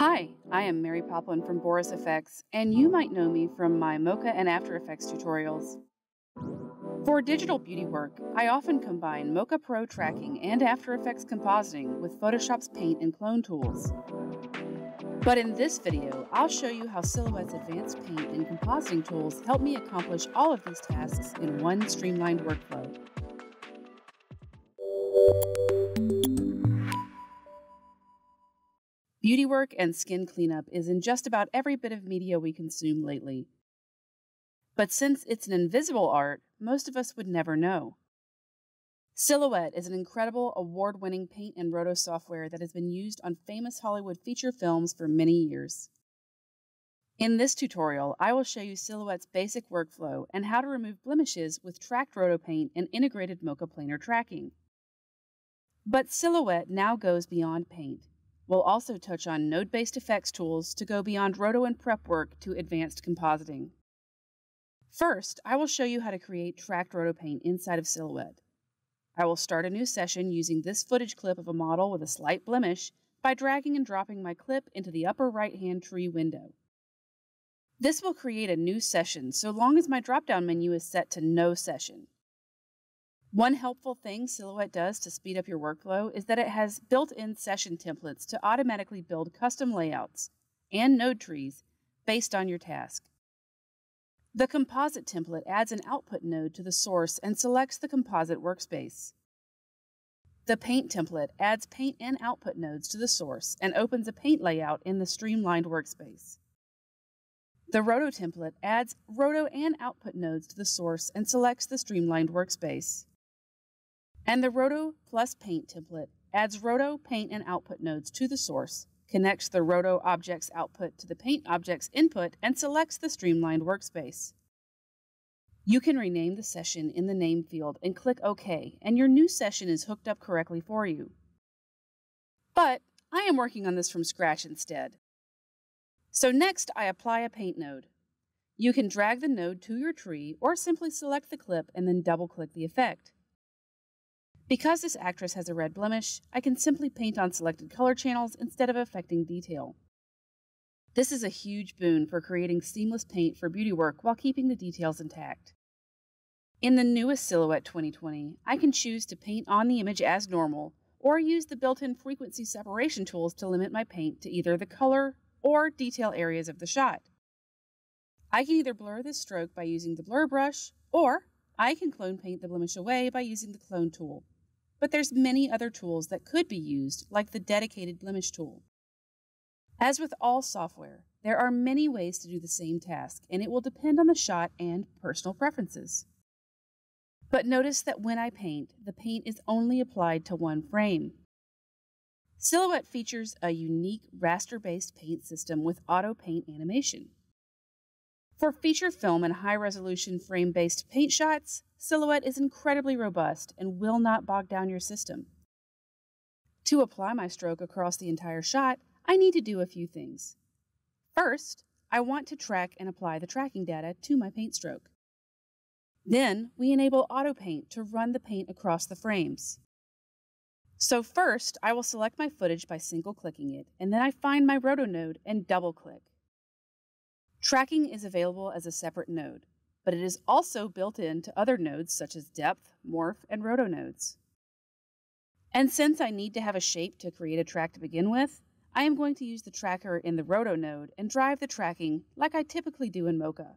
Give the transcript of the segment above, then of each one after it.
Hi, I am Mary Poplin from Boris Effects, and you might know me from my Mocha and After Effects tutorials. For digital beauty work, I often combine Mocha Pro tracking and After Effects compositing with Photoshop's paint and clone tools. But in this video, I'll show you how Silhouette's advanced paint and compositing tools help me accomplish all of these tasks in one streamlined workflow. work and skin cleanup is in just about every bit of media we consume lately. But since it's an invisible art, most of us would never know. Silhouette is an incredible award winning paint and roto software that has been used on famous Hollywood feature films for many years. In this tutorial, I will show you Silhouette's basic workflow and how to remove blemishes with tracked roto paint and integrated Mocha planar tracking. But Silhouette now goes beyond paint. We'll also touch on node based effects tools to go beyond roto and prep work to advanced compositing. First, I will show you how to create tracked rotopaint inside of Silhouette. I will start a new session using this footage clip of a model with a slight blemish by dragging and dropping my clip into the upper right hand tree window. This will create a new session so long as my drop down menu is set to No Session. One helpful thing Silhouette does to speed up your workflow is that it has built in session templates to automatically build custom layouts and node trees based on your task. The composite template adds an output node to the source and selects the composite workspace. The paint template adds paint and output nodes to the source and opens a paint layout in the streamlined workspace. The roto template adds roto and output nodes to the source and selects the streamlined workspace. And the Roto Plus Paint template adds Roto paint and output nodes to the source, connects the Roto object's output to the paint object's input, and selects the streamlined workspace. You can rename the session in the name field and click OK, and your new session is hooked up correctly for you. But I am working on this from scratch instead. So next, I apply a paint node. You can drag the node to your tree or simply select the clip and then double-click the effect. Because this actress has a red blemish, I can simply paint on selected color channels instead of affecting detail. This is a huge boon for creating seamless paint for beauty work while keeping the details intact. In the newest Silhouette 2020, I can choose to paint on the image as normal or use the built-in frequency separation tools to limit my paint to either the color or detail areas of the shot. I can either blur this stroke by using the blur brush, or I can clone paint the blemish away by using the clone tool but there's many other tools that could be used, like the dedicated blemish tool. As with all software, there are many ways to do the same task, and it will depend on the shot and personal preferences. But notice that when I paint, the paint is only applied to one frame. Silhouette features a unique raster based paint system with auto paint animation. For feature film and high resolution frame based paint shots, Silhouette is incredibly robust and will not bog down your system. To apply my stroke across the entire shot, I need to do a few things. First, I want to track and apply the tracking data to my paint stroke. Then, we enable Auto Paint to run the paint across the frames. So first, I will select my footage by single clicking it, and then I find my roto node and double click. Tracking is available as a separate node, but it is also built in to other nodes such as depth, morph, and roto nodes. And since I need to have a shape to create a track to begin with, I am going to use the tracker in the roto node and drive the tracking like I typically do in Mocha.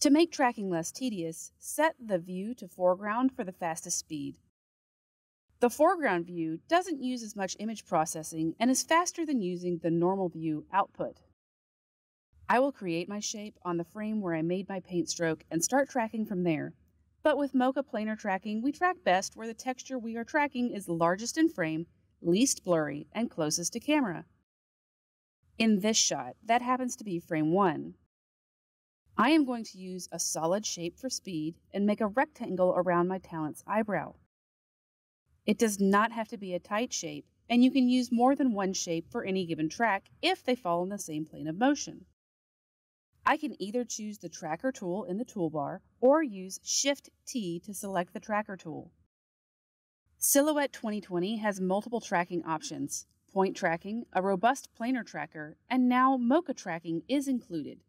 To make tracking less tedious, set the view to foreground for the fastest speed. The foreground view doesn't use as much image processing and is faster than using the normal view output. I will create my shape on the frame where I made my paint stroke and start tracking from there. But with Mocha planar tracking, we track best where the texture we are tracking is largest in frame, least blurry, and closest to camera. In this shot, that happens to be frame 1. I am going to use a solid shape for speed and make a rectangle around my talent's eyebrow. It does not have to be a tight shape, and you can use more than one shape for any given track if they fall in the same plane of motion. I can either choose the tracker tool in the toolbar or use Shift T to select the tracker tool. Silhouette 2020 has multiple tracking options, point tracking, a robust planar tracker, and now Mocha tracking is included.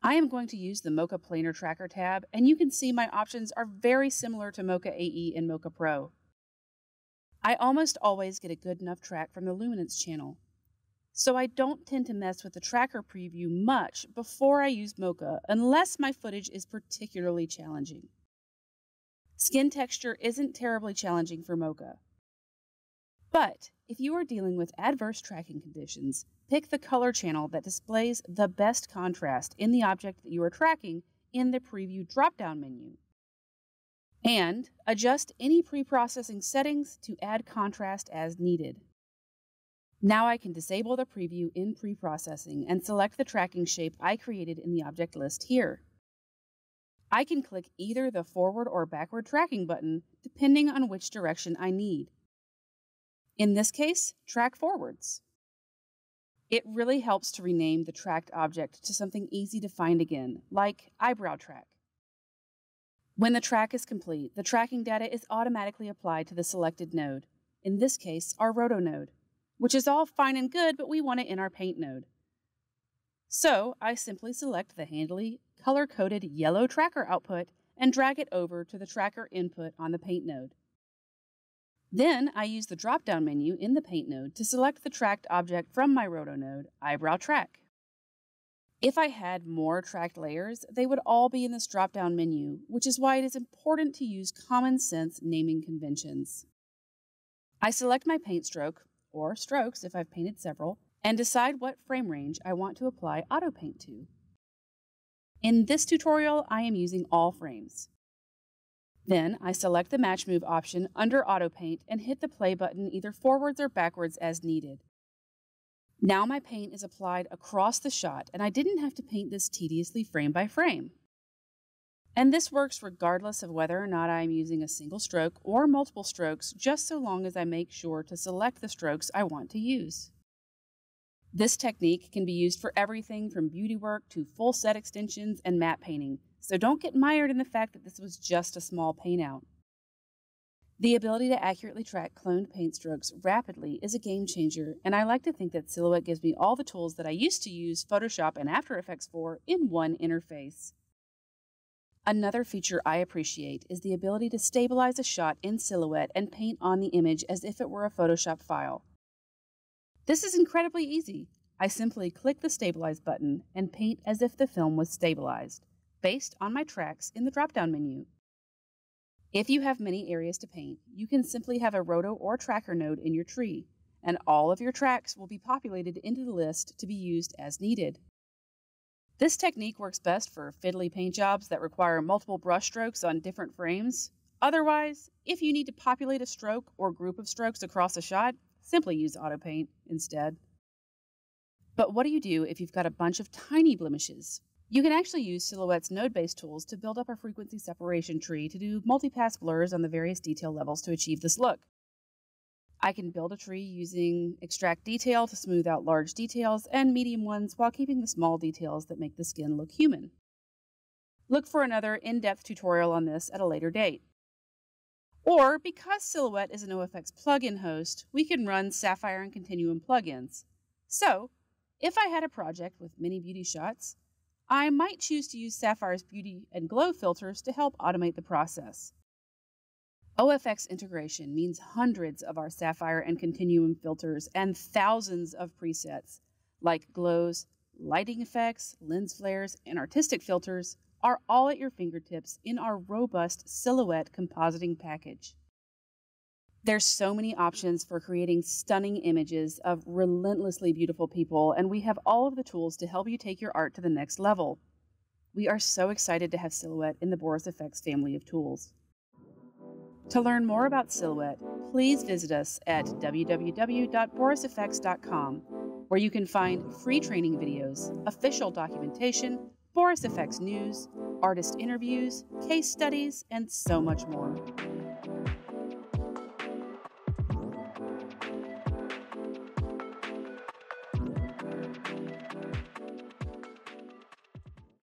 I am going to use the Mocha Planar Tracker tab, and you can see my options are very similar to Mocha AE and Mocha Pro. I almost always get a good enough track from the Luminance channel, so I don't tend to mess with the tracker preview much before I use Mocha unless my footage is particularly challenging. Skin texture isn't terribly challenging for Mocha. But if you are dealing with adverse tracking conditions, pick the color channel that displays the best contrast in the object that you are tracking in the preview drop-down menu. And adjust any pre-processing settings to add contrast as needed. Now I can disable the preview in pre-processing and select the tracking shape I created in the object list here. I can click either the forward or backward tracking button depending on which direction I need. In this case, track forwards. It really helps to rename the tracked object to something easy to find again, like eyebrow track. When the track is complete, the tracking data is automatically applied to the selected node, in this case, our roto node which is all fine and good, but we want it in our paint node. So I simply select the handily color-coded yellow tracker output and drag it over to the tracker input on the paint node. Then I use the drop-down menu in the paint node to select the tracked object from my roto node, eyebrow track. If I had more tracked layers, they would all be in this drop-down menu, which is why it is important to use common sense naming conventions. I select my paint stroke, or strokes if I've painted several, and decide what frame range I want to apply auto paint to. In this tutorial, I am using all frames. Then I select the match move option under auto paint and hit the play button either forwards or backwards as needed. Now my paint is applied across the shot and I didn't have to paint this tediously frame by frame. And this works regardless of whether or not I am using a single stroke or multiple strokes, just so long as I make sure to select the strokes I want to use. This technique can be used for everything from beauty work to full set extensions and matte painting, so don't get mired in the fact that this was just a small paint out. The ability to accurately track cloned paint strokes rapidly is a game changer, and I like to think that Silhouette gives me all the tools that I used to use Photoshop and After Effects for in one interface. Another feature I appreciate is the ability to stabilize a shot in silhouette and paint on the image as if it were a Photoshop file. This is incredibly easy. I simply click the Stabilize button and paint as if the film was stabilized, based on my tracks in the drop-down menu. If you have many areas to paint, you can simply have a roto or tracker node in your tree, and all of your tracks will be populated into the list to be used as needed. This technique works best for fiddly paint jobs that require multiple brush strokes on different frames. Otherwise, if you need to populate a stroke or group of strokes across a shot, simply use auto paint instead. But what do you do if you've got a bunch of tiny blemishes? You can actually use Silhouette's node-based tools to build up a frequency separation tree to do multi-pass blurs on the various detail levels to achieve this look. I can build a tree using extract detail to smooth out large details and medium ones while keeping the small details that make the skin look human. Look for another in-depth tutorial on this at a later date. Or, because Silhouette is an OFX plugin host, we can run Sapphire and Continuum plugins. So, if I had a project with many beauty shots, I might choose to use Sapphire's Beauty and Glow filters to help automate the process. OFX integration means hundreds of our Sapphire and Continuum filters and thousands of presets like glows, lighting effects, lens flares, and artistic filters are all at your fingertips in our robust silhouette compositing package. There's so many options for creating stunning images of relentlessly beautiful people, and we have all of the tools to help you take your art to the next level. We are so excited to have Silhouette in the Boris Effects family of tools. To learn more about Silhouette, please visit us at www.borisfx.com, where you can find free training videos, official documentation, Boris Effects news, artist interviews, case studies, and so much more.